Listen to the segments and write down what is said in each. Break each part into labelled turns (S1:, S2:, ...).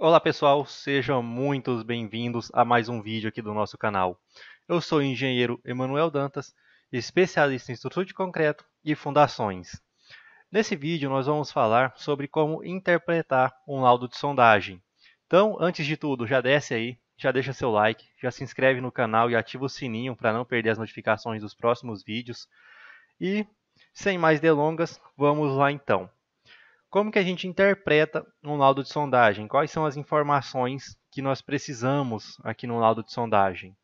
S1: Olá pessoal, sejam muito bem-vindos a mais um vídeo aqui do nosso canal. Eu sou o engenheiro Emanuel Dantas, especialista em estrutura de concreto e fundações. Nesse vídeo nós vamos falar sobre como interpretar um laudo de sondagem. Então, antes de tudo, já desce aí, já deixa seu like, já se inscreve no canal e ativa o sininho para não perder as notificações dos próximos vídeos. E, sem mais delongas, vamos lá então. Como que a gente interpreta um laudo de sondagem? Quais são as informações que nós precisamos aqui no laudo de sondagem?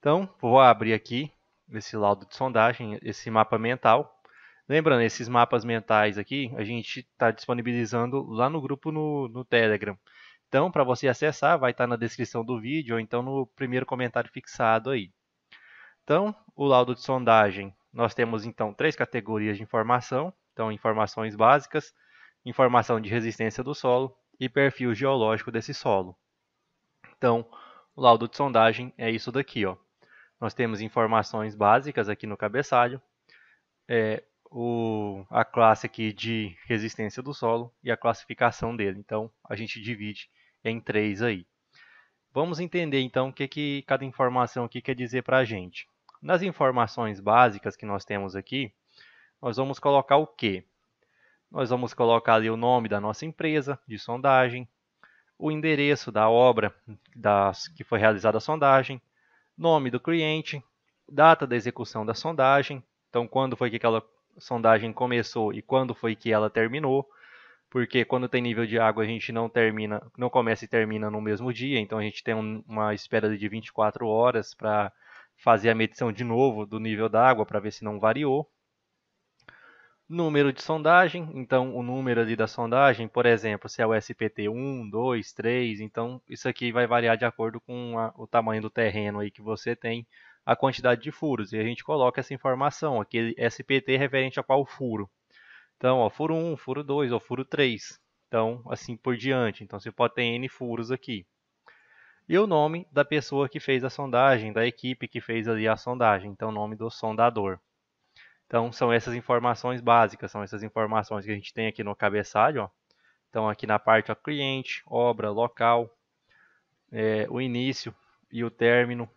S1: Então, vou abrir aqui esse laudo de sondagem, esse mapa mental. Lembrando, esses mapas mentais aqui, a gente está disponibilizando lá no grupo no, no Telegram. Então, para você acessar, vai estar tá na descrição do vídeo ou então no primeiro comentário fixado aí. Então, o laudo de sondagem, nós temos então três categorias de informação. Então, informações básicas, informação de resistência do solo e perfil geológico desse solo. Então, o laudo de sondagem é isso daqui. Ó. Nós temos informações básicas aqui no cabeçalho, é, o, a classe aqui de resistência do solo e a classificação dele. Então, a gente divide em três aí. Vamos entender então o que, que cada informação aqui quer dizer para a gente. Nas informações básicas que nós temos aqui, nós vamos colocar o que? Nós vamos colocar ali o nome da nossa empresa de sondagem, o endereço da obra das, que foi realizada a sondagem, nome do cliente, data da execução da sondagem, então quando foi que aquela sondagem começou e quando foi que ela terminou, porque quando tem nível de água a gente não termina, não começa e termina no mesmo dia, então a gente tem um, uma espera de 24 horas para fazer a medição de novo do nível da água para ver se não variou número de sondagem, então o número ali da sondagem, por exemplo, se é o SPT 1, 2, 3, então isso aqui vai variar de acordo com a, o tamanho do terreno aí que você tem, a quantidade de furos, e a gente coloca essa informação, aquele SPT referente a qual furo. Então, ó, furo 1, furo 2 ou furo 3, então assim por diante, então você pode ter N furos aqui. E o nome da pessoa que fez a sondagem, da equipe que fez ali a sondagem, então o nome do sondador. Então são essas informações básicas, são essas informações que a gente tem aqui no cabeçalho. Ó. Então aqui na parte ó, cliente, obra, local, é, o início e o término.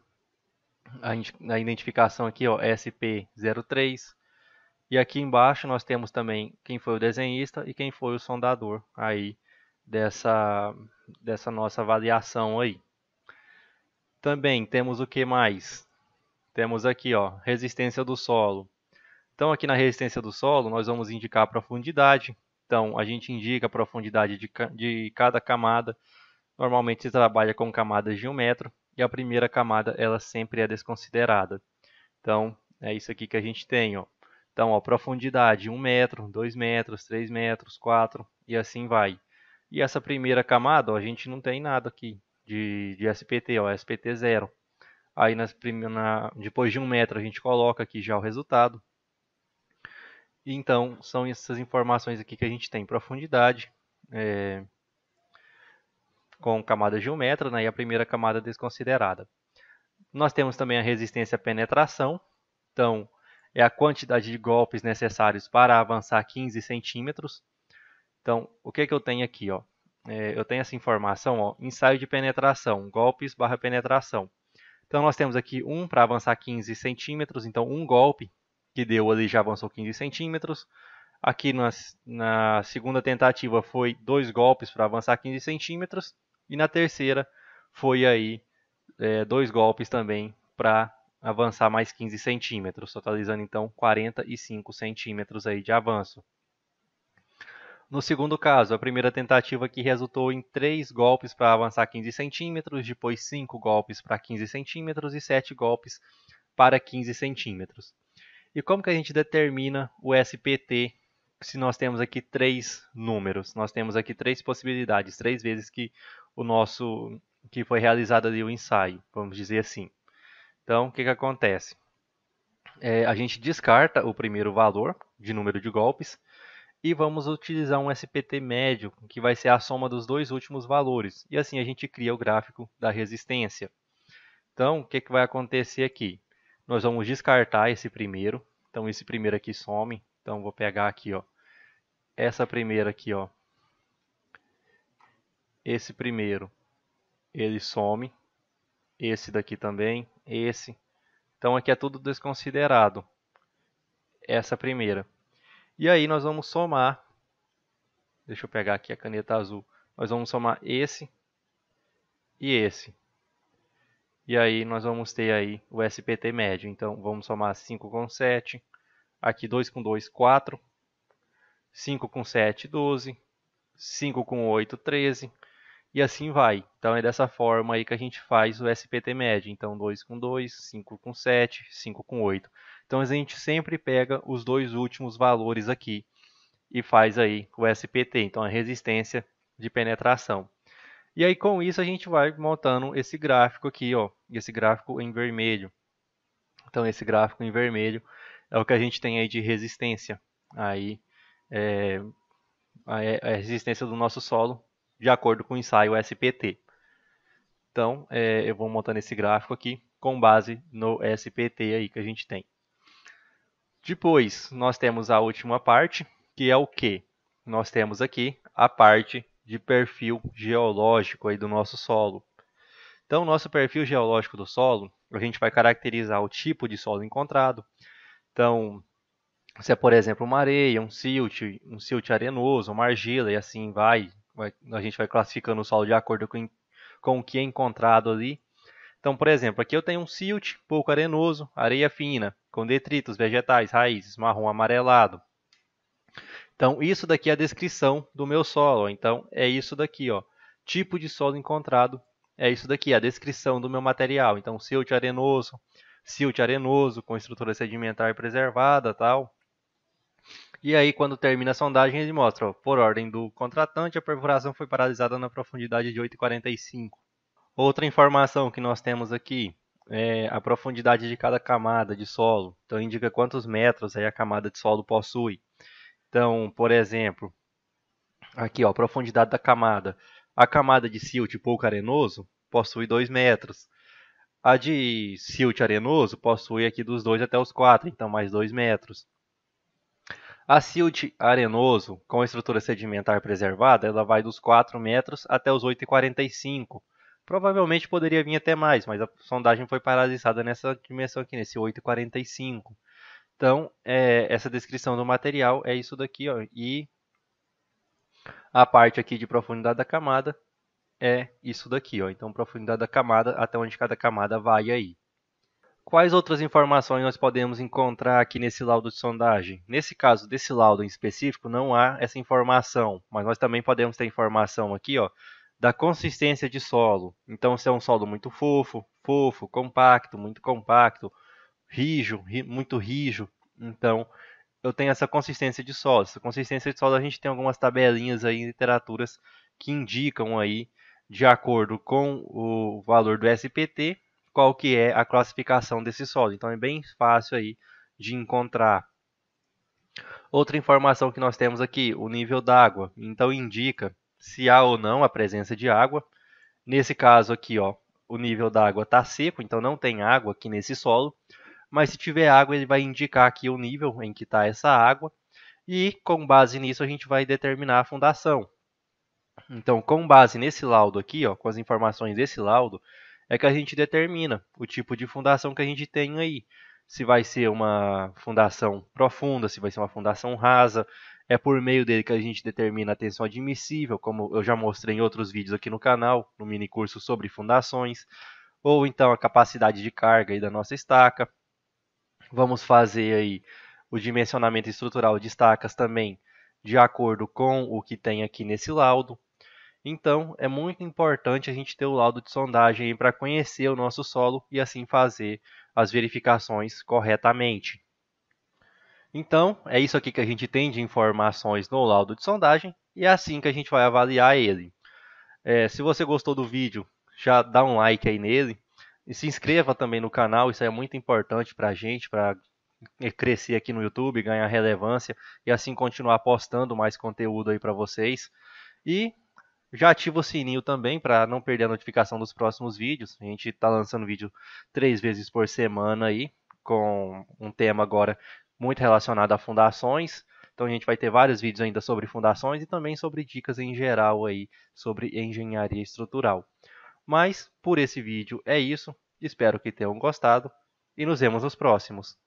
S1: A, a identificação aqui, ó, SP03. E aqui embaixo nós temos também quem foi o desenhista e quem foi o sondador aí dessa, dessa nossa avaliação aí. Também temos o que mais? Temos aqui, ó, resistência do solo, então, aqui na resistência do solo, nós vamos indicar a profundidade. Então, a gente indica a profundidade de, de cada camada. Normalmente, se trabalha com camadas de um metro e a primeira camada ela sempre é desconsiderada. Então, é isso aqui que a gente tem. Ó. Então, ó, profundidade 1 metro, 2 metros, 3 metros, 4 e assim vai. E essa primeira camada, ó, a gente não tem nada aqui de, de SPT, ó, SPT zero. Aí, nas, na, depois de 1 metro, a gente coloca aqui já o resultado. Então, são essas informações aqui que a gente tem. Profundidade é, com camada metro, né, e a primeira camada desconsiderada. Nós temos também a resistência à penetração. Então, é a quantidade de golpes necessários para avançar 15 centímetros. Então, o que, é que eu tenho aqui? Ó? É, eu tenho essa informação, ó, ensaio de penetração, golpes barra penetração. Então, nós temos aqui um para avançar 15 centímetros, então um golpe que deu ali já avançou 15 centímetros. Aqui na, na segunda tentativa foi dois golpes para avançar 15 centímetros. E na terceira foi aí é, dois golpes também para avançar mais 15 centímetros, totalizando então 45 centímetros aí de avanço. No segundo caso, a primeira tentativa que resultou em 3 golpes para avançar 15 centímetros, depois 5 golpes para 15 centímetros e 7 golpes para 15 centímetros. E como que a gente determina o SPT se nós temos aqui três números? Nós temos aqui três possibilidades, três vezes que o nosso que foi realizado ali o ensaio, vamos dizer assim. Então, o que, que acontece? É, a gente descarta o primeiro valor de número de golpes e vamos utilizar um SPT médio, que vai ser a soma dos dois últimos valores. E assim a gente cria o gráfico da resistência. Então, o que, que vai acontecer aqui? Nós vamos descartar esse primeiro. Então esse primeiro aqui some. Então vou pegar aqui, ó. Essa primeira aqui, ó. Esse primeiro, ele some. Esse daqui também, esse. Então aqui é tudo desconsiderado. Essa primeira. E aí nós vamos somar. Deixa eu pegar aqui a caneta azul. Nós vamos somar esse e esse. E aí nós vamos ter aí o SPT médio. Então vamos somar 5 com 7. Aqui 2 com 2, 4. 5 com 7, 12. 5 com 8, 13. E assim vai. Então é dessa forma aí que a gente faz o SPT médio. Então 2 com 2, 5 com 7, 5 com 8. Então a gente sempre pega os dois últimos valores aqui e faz aí o SPT. Então a resistência de penetração. E aí com isso a gente vai montando esse gráfico aqui, ó, esse gráfico em vermelho. Então esse gráfico em vermelho é o que a gente tem aí de resistência. Aí é, a é, resistência do nosso solo de acordo com o ensaio SPT. Então é, eu vou montando esse gráfico aqui com base no SPT aí que a gente tem. Depois nós temos a última parte, que é o que? Nós temos aqui a parte de perfil geológico aí do nosso solo. Então, nosso perfil geológico do solo, a gente vai caracterizar o tipo de solo encontrado. Então, se é, por exemplo, uma areia, um silt, um silt arenoso, uma argila e assim vai, vai a gente vai classificando o solo de acordo com, com o que é encontrado ali. Então, por exemplo, aqui eu tenho um silt pouco arenoso, areia fina, com detritos, vegetais, raízes, marrom amarelado, então, isso daqui é a descrição do meu solo. Então, é isso daqui, ó. Tipo de solo encontrado é isso daqui, é a descrição do meu material. Então, silt arenoso, silt arenoso com estrutura sedimentar preservada, tal. E aí, quando termina a sondagem, ele mostra, ó, por ordem do contratante, a perfuração foi paralisada na profundidade de 8,45. Outra informação que nós temos aqui é a profundidade de cada camada de solo. Então, indica quantos metros aí a camada de solo possui. Então, por exemplo, aqui ó, profundidade da camada. A camada de silt pouco arenoso possui 2 metros. A de silt arenoso possui aqui dos 2 até os 4, então mais 2 metros. A silt arenoso com estrutura sedimentar preservada, ela vai dos 4 metros até os 8,45. Provavelmente poderia vir até mais, mas a sondagem foi paralisada nessa dimensão aqui, nesse 8,45. Então, é, essa descrição do material é isso daqui, ó, e a parte aqui de profundidade da camada é isso daqui, ó. Então, profundidade da camada, até onde cada camada vai aí. Quais outras informações nós podemos encontrar aqui nesse laudo de sondagem? Nesse caso desse laudo em específico, não há essa informação, mas nós também podemos ter informação aqui, ó, da consistência de solo. Então, se é um solo muito fofo, fofo, compacto, muito compacto, rijo, muito rijo. Então, eu tenho essa consistência de solo. Essa consistência de solo a gente tem algumas tabelinhas aí em literaturas que indicam aí, de acordo com o valor do SPT, qual que é a classificação desse solo. Então, é bem fácil aí de encontrar. Outra informação que nós temos aqui, o nível d'água. Então, indica se há ou não a presença de água. Nesse caso aqui, ó, o nível d'água está seco, então não tem água aqui nesse solo mas se tiver água ele vai indicar aqui o nível em que está essa água e com base nisso a gente vai determinar a fundação. Então, com base nesse laudo aqui, ó, com as informações desse laudo, é que a gente determina o tipo de fundação que a gente tem aí. Se vai ser uma fundação profunda, se vai ser uma fundação rasa. É por meio dele que a gente determina a tensão admissível, como eu já mostrei em outros vídeos aqui no canal, no mini curso sobre fundações. Ou então a capacidade de carga aí da nossa estaca. Vamos fazer aí o dimensionamento estrutural de estacas também de acordo com o que tem aqui nesse laudo. Então, é muito importante a gente ter o laudo de sondagem para conhecer o nosso solo e assim fazer as verificações corretamente. Então, é isso aqui que a gente tem de informações no laudo de sondagem e é assim que a gente vai avaliar ele. É, se você gostou do vídeo, já dá um like aí nele. E se inscreva também no canal, isso é muito importante para a gente, para crescer aqui no YouTube, ganhar relevância e assim continuar postando mais conteúdo aí para vocês. E já ativa o sininho também para não perder a notificação dos próximos vídeos. A gente está lançando vídeo três vezes por semana aí, com um tema agora muito relacionado a fundações. Então a gente vai ter vários vídeos ainda sobre fundações e também sobre dicas em geral aí sobre engenharia estrutural. Mas por esse vídeo é isso, espero que tenham gostado e nos vemos nos próximos.